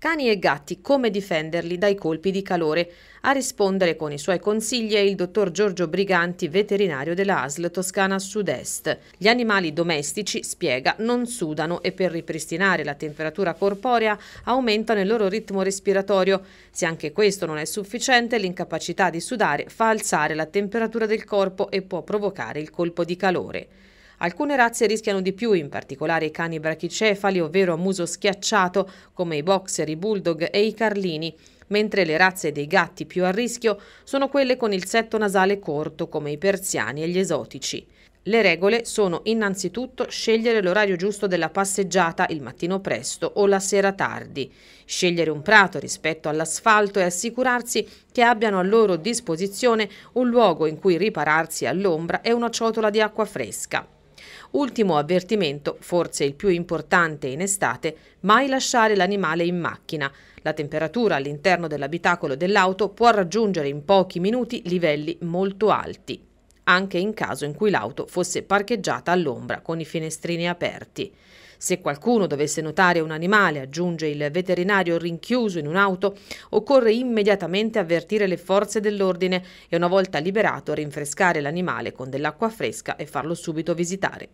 Cani e gatti, come difenderli dai colpi di calore. A rispondere con i suoi consigli è il dottor Giorgio Briganti, veterinario della ASL Toscana Sud-Est. Gli animali domestici, spiega, non sudano e per ripristinare la temperatura corporea aumentano il loro ritmo respiratorio. Se anche questo non è sufficiente, l'incapacità di sudare fa alzare la temperatura del corpo e può provocare il colpo di calore. Alcune razze rischiano di più, in particolare i cani brachicefali, ovvero a muso schiacciato, come i boxer, i bulldog e i carlini mentre le razze dei gatti più a rischio sono quelle con il setto nasale corto come i persiani e gli esotici. Le regole sono innanzitutto scegliere l'orario giusto della passeggiata il mattino presto o la sera tardi, scegliere un prato rispetto all'asfalto e assicurarsi che abbiano a loro disposizione un luogo in cui ripararsi all'ombra e una ciotola di acqua fresca. Ultimo avvertimento, forse il più importante in estate, mai lasciare l'animale in macchina. La temperatura all'interno dell'abitacolo dell'auto può raggiungere in pochi minuti livelli molto alti, anche in caso in cui l'auto fosse parcheggiata all'ombra con i finestrini aperti. Se qualcuno dovesse notare un animale, aggiunge il veterinario, rinchiuso in un'auto, occorre immediatamente avvertire le forze dell'ordine e una volta liberato rinfrescare l'animale con dell'acqua fresca e farlo subito visitare.